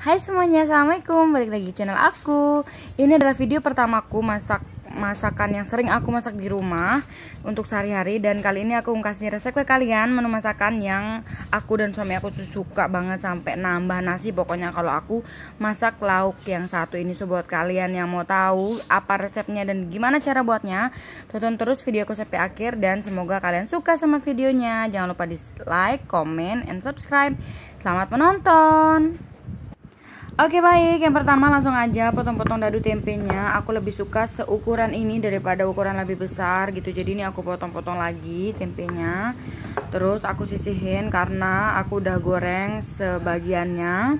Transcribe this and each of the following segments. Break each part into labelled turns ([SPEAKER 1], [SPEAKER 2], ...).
[SPEAKER 1] Hai semuanya, Assalamualaikum Balik lagi di channel aku Ini adalah video pertamaku masak masakan yang sering aku masak di rumah Untuk sehari-hari Dan kali ini aku kasih resep ke kalian Menu masakan yang aku dan suami aku tuh suka banget Sampai nambah nasi Pokoknya kalau aku masak lauk yang satu ini So buat kalian yang mau tahu apa resepnya dan gimana cara buatnya Tonton terus videoku sampai akhir Dan semoga kalian suka sama videonya Jangan lupa di like, comment, and subscribe Selamat menonton Oke baik, yang pertama langsung aja potong-potong dadu tempenya Aku lebih suka seukuran ini daripada ukuran lebih besar gitu Jadi ini aku potong-potong lagi tempenya Terus aku sisihin karena aku udah goreng sebagiannya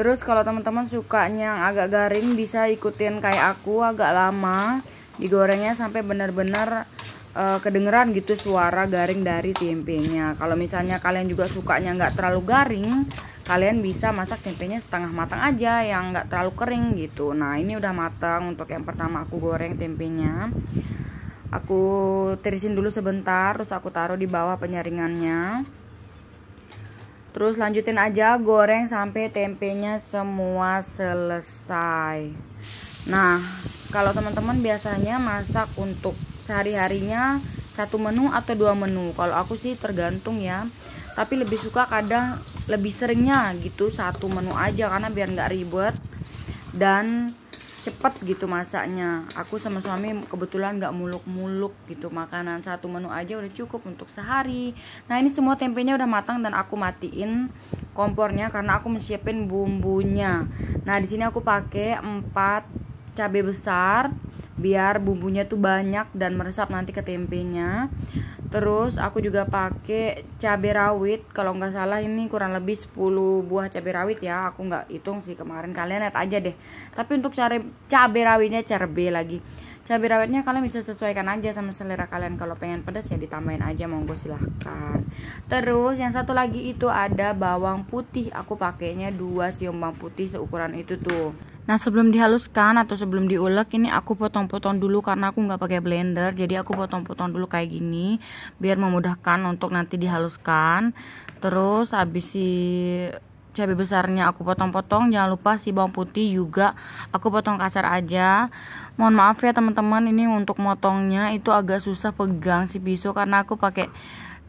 [SPEAKER 1] Terus kalau teman-teman sukanya yang agak garing bisa ikutin kayak aku agak lama Digorengnya sampai benar-benar uh, kedengeran gitu suara garing dari tempenya Kalau misalnya kalian juga sukanya nggak terlalu garing kalian bisa masak tempenya setengah matang aja yang nggak terlalu kering gitu nah ini udah matang untuk yang pertama aku goreng tempenya aku tirisin dulu sebentar terus aku taruh di bawah penyaringannya terus lanjutin aja goreng sampai tempenya semua selesai nah kalau teman-teman biasanya masak untuk sehari-harinya satu menu atau dua menu kalau aku sih tergantung ya tapi lebih suka kadang lebih seringnya gitu satu menu aja karena biar nggak ribet dan cepet gitu masaknya aku sama suami kebetulan nggak muluk-muluk gitu makanan satu menu aja udah cukup untuk sehari nah ini semua tempenya udah matang dan aku matiin kompornya karena aku menyiapin bumbunya nah di sini aku pakai empat cabai besar biar bumbunya tuh banyak dan meresap nanti ke tempenya terus aku juga pakai cabai rawit kalau nggak salah ini kurang lebih 10 buah cabai rawit ya aku nggak hitung sih kemarin kalian lihat aja deh tapi untuk cari cabai rawitnya cerbe lagi cabai rawitnya kalian bisa sesuaikan aja sama selera kalian kalau pengen pedas ya ditambahin aja monggo silahkan terus yang satu lagi itu ada bawang putih aku pakainya dua siung bawang putih seukuran itu tuh Nah sebelum dihaluskan atau sebelum diulek ini aku potong-potong dulu karena aku nggak pakai blender jadi aku potong-potong dulu kayak gini biar memudahkan untuk nanti dihaluskan. Terus habis si cabai besarnya aku potong-potong jangan lupa si bawang putih juga aku potong kasar aja. Mohon maaf ya teman-teman ini untuk motongnya itu agak susah pegang si pisau karena aku pakai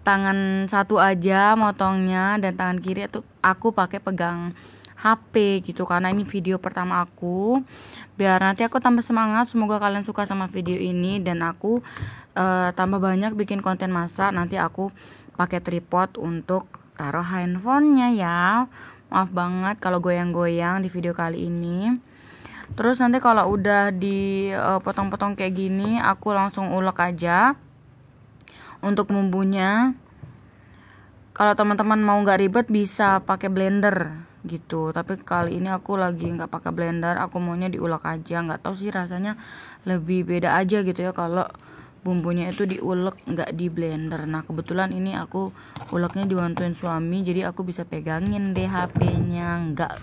[SPEAKER 1] tangan satu aja motongnya dan tangan kiri itu aku pakai pegang HP gitu karena ini video pertama aku biar nanti aku tambah semangat semoga kalian suka sama video ini dan aku uh, tambah banyak bikin konten masak nanti aku pakai tripod untuk taruh handphonenya ya maaf banget kalau goyang-goyang di video kali ini terus nanti kalau udah dipotong-potong eh, uh, kayak gini aku langsung ulek aja untuk bumbunya kalau teman-teman mau nggak ribet bisa pakai blender gitu tapi kali ini aku lagi nggak pakai blender aku maunya diulek aja nggak tahu sih rasanya lebih beda aja gitu ya kalau bumbunya itu diulek nggak di blender nah kebetulan ini aku uleknya dibantuin suami jadi aku bisa pegangin deh HP-nya nggak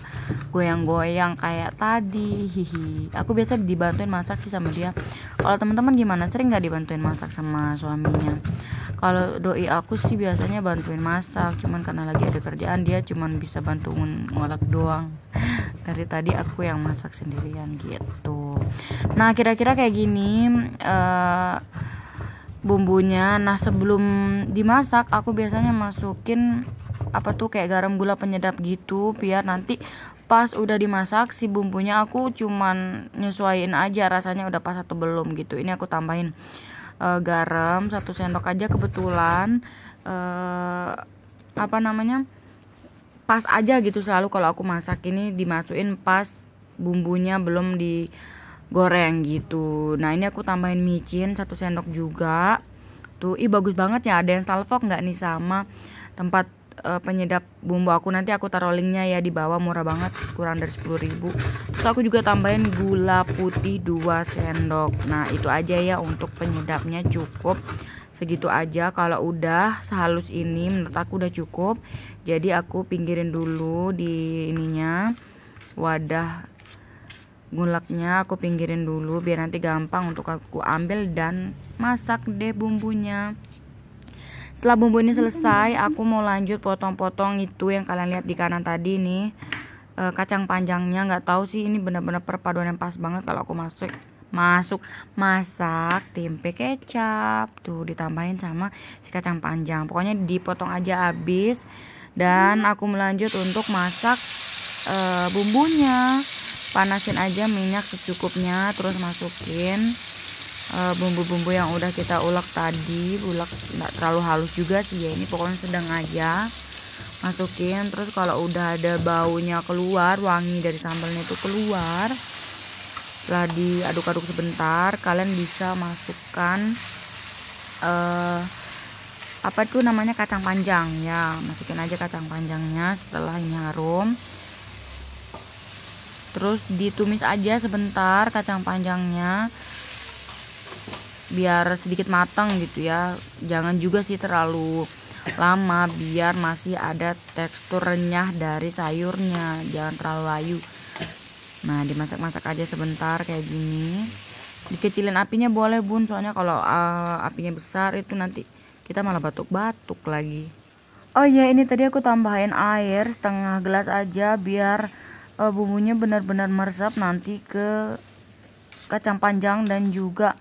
[SPEAKER 1] goyang-goyang kayak tadi hihi aku biasa dibantuin masak sih sama dia kalau teman-teman gimana sering nggak dibantuin masak sama suaminya kalau doi aku sih biasanya bantuin masak cuman karena lagi ada kerjaan dia cuman bisa bantuin ngolak doang dari tadi aku yang masak sendirian gitu nah kira-kira kayak gini uh, bumbunya nah sebelum dimasak aku biasanya masukin apa tuh kayak garam gula penyedap gitu biar nanti pas udah dimasak si bumbunya aku cuman nyesuaiin aja rasanya udah pas atau belum gitu ini aku tambahin uh, garam satu sendok aja kebetulan uh, apa namanya pas aja gitu selalu kalau aku masak ini dimasukin pas bumbunya belum digoreng gitu nah ini aku tambahin micin satu sendok juga tuh ih bagus banget ya ada yang salvo nggak nih sama tempat uh, penyedap bumbu aku nanti aku taruh linknya ya di bawah murah banget kurang dari 10 ribu terus aku juga tambahin gula putih 2 sendok nah itu aja ya untuk penyedapnya cukup segitu aja kalau udah sehalus ini menurut aku udah cukup jadi aku pinggirin dulu di ininya wadah gulaknya aku pinggirin dulu biar nanti gampang untuk aku ambil dan masak deh bumbunya setelah bumbu ini selesai aku mau lanjut potong-potong itu yang kalian lihat di kanan tadi nih uh, kacang panjangnya nggak tahu sih ini benar-benar perpaduan yang pas banget kalau aku masuk masuk masak tempe kecap tuh ditambahin sama si kacang panjang pokoknya dipotong aja abis dan aku melanjut untuk masak e, bumbunya panasin aja minyak secukupnya terus masukin eh, bumbu-bumbu e, yang udah kita ulek tadi ulek nggak terlalu halus juga sih ya ini pokoknya sedang aja masukin terus kalau udah ada baunya keluar wangi dari sambalnya itu keluar setelah diaduk-aduk sebentar kalian bisa masukkan uh, apa itu namanya kacang panjang ya masukin aja kacang panjangnya setelah ini harum terus ditumis aja sebentar kacang panjangnya biar sedikit matang gitu ya jangan juga sih terlalu lama biar masih ada tekstur renyah dari sayurnya jangan terlalu layu nah dimasak-masak aja sebentar kayak gini dikecilin apinya boleh bun soalnya kalau uh, apinya besar itu nanti kita malah batuk-batuk lagi oh iya ini tadi aku tambahin air setengah gelas aja biar uh, bumbunya benar-benar meresap nanti ke kacang panjang dan juga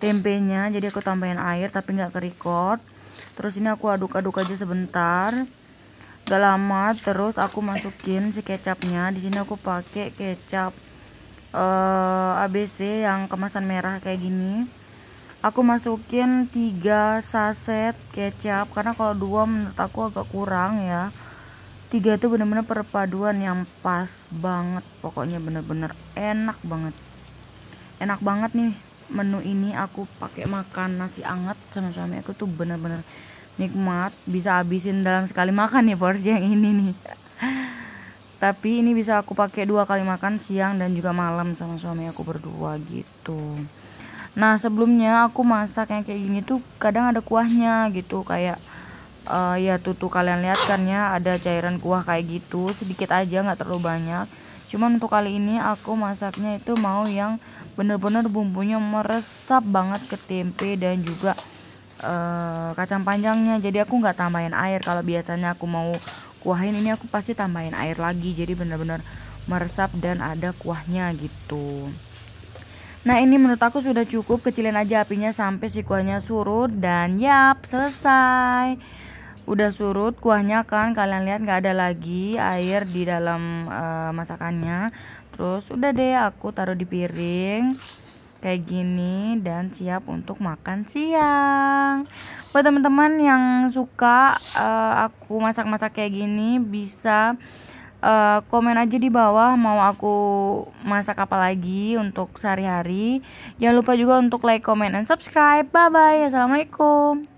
[SPEAKER 1] tempenya jadi aku tambahin air tapi nggak ke record terus ini aku aduk-aduk aja sebentar gak lama terus aku masukin si kecapnya di sini aku pakai kecap uh, eh, ABC yang kemasan merah kayak gini aku masukin 3 saset kecap karena kalau dua menurut aku agak kurang ya tiga itu bener-bener perpaduan yang pas banget pokoknya bener-bener enak banget enak banget nih menu ini aku pakai makan nasi anget sama suami aku tuh bener-bener nikmat bisa habisin dalam sekali makan nih porsi yang ini nih tapi ini bisa aku pakai dua kali makan siang dan juga malam sama suami aku berdua gitu nah sebelumnya aku masak yang kayak gini tuh kadang ada kuahnya gitu kayak uh, ya tuh tuh kalian lihat kan ya ada cairan kuah kayak gitu sedikit aja nggak terlalu banyak cuman untuk kali ini aku masaknya itu mau yang bener-bener bumbunya meresap banget ke tempe dan juga uh, kacang panjangnya jadi aku nggak tambahin air kalau biasanya aku mau kuahin ini aku pasti tambahin air lagi jadi bener-bener meresap dan ada kuahnya gitu Nah ini menurut aku sudah cukup kecilin aja apinya sampai si kuahnya surut dan yap selesai udah surut kuahnya kan kalian lihat nggak ada lagi air di dalam uh, masakannya terus udah deh aku taruh di piring kayak gini dan siap untuk makan siang buat teman-teman yang suka uh, aku masak-masak kayak gini bisa Uh, komen aja di bawah mau aku masak apa lagi untuk sehari-hari. Jangan lupa juga untuk like, comment, and subscribe. Bye bye. Assalamualaikum.